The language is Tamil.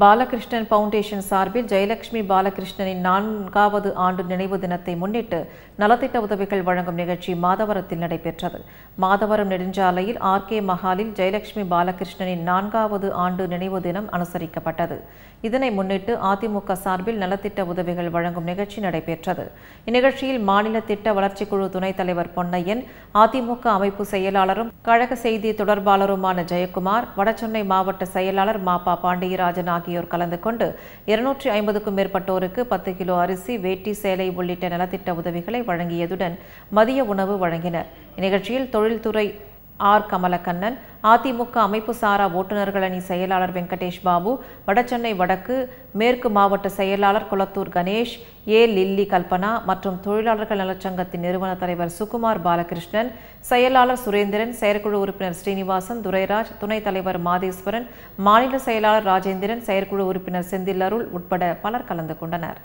பாலகிருஷ்ணன் பவுண்டேஷன் சார்பில் ஜெயலட்சுமி பாலகிருஷ்ணனின் நான்காவது ஆண்டு நினைவு தினத்தை முன்னிட்டு நலத்திட்ட உதவிகள் வழங்கும் நிகழ்ச்சி மாதவரத்தில் நடைபெற்றது மாதவரம் நெடுஞ்சாலையில் ஆர்கே மஹாலில் ஜெயலட்சுமி பாலகிருஷ்ணனின் நான்காவது ஆண்டு நினைவு தினம் அனுசரிக்கப்பட்டது இதனை முன்னிட்டு அதிமுக சார்பில் நலத்திட்ட உதவிகள் வழங்கும் நிகழ்ச்சி நடைபெற்றது இந்நிகழ்ச்சியில் மாநில திட்ட வளர்ச்சிக்குழு துணைத் தலைவர் பொன்னையன் அதிமுக அமைப்பு செயலாளரும் கழக செய்தி தொடர்பாளருமான ஜெயக்குமார் வடசென்னை மாவட்ட செயலாளர் மாப்பா பாண்டியராஜன் ஆகியோர் ஆகியோர் கலந்து கொண்டு இருநூற்றி ஐம்பதுக்கும் மேற்பட்டோருக்கு பத்து கிலோ அரிசி வேட்டி சேலை உள்ளிட்ட நலத்திட்ட உதவிகளை வழங்கியதுடன் மதிய உணவு வழங்கினர் இந்நிகழ்ச்சியில் தொழில்துறை ஆர் கமலக்கண்ணன் அதிமுக அமைப்பு சாரா ஓட்டுநர்கள் அணி செயலாளர் வெங்கடேஷ் பாபு வடசென்னை வடக்கு மேற்கு மாவட்ட செயலாளர் குளத்தூர் கணேஷ் ஏ லில்லி கல்பனா மற்றும் தொழிலாளர்கள் நலச்சங்கத்தின் நிறுவன தலைவர் சுகுமார் பாலகிருஷ்ணன் செயலாளர் சுரேந்திரன் செயற்குழு உறுப்பினர் ஸ்ரீனிவாசன் துரைராஜ் துணைத் தலைவர் மாதேஸ்வரன் மாநில செயலாளர் ராஜேந்திரன் செயற்குழு உறுப்பினர் செந்தில் அருள் உட்பட பலர் கலந்து கொண்டனர்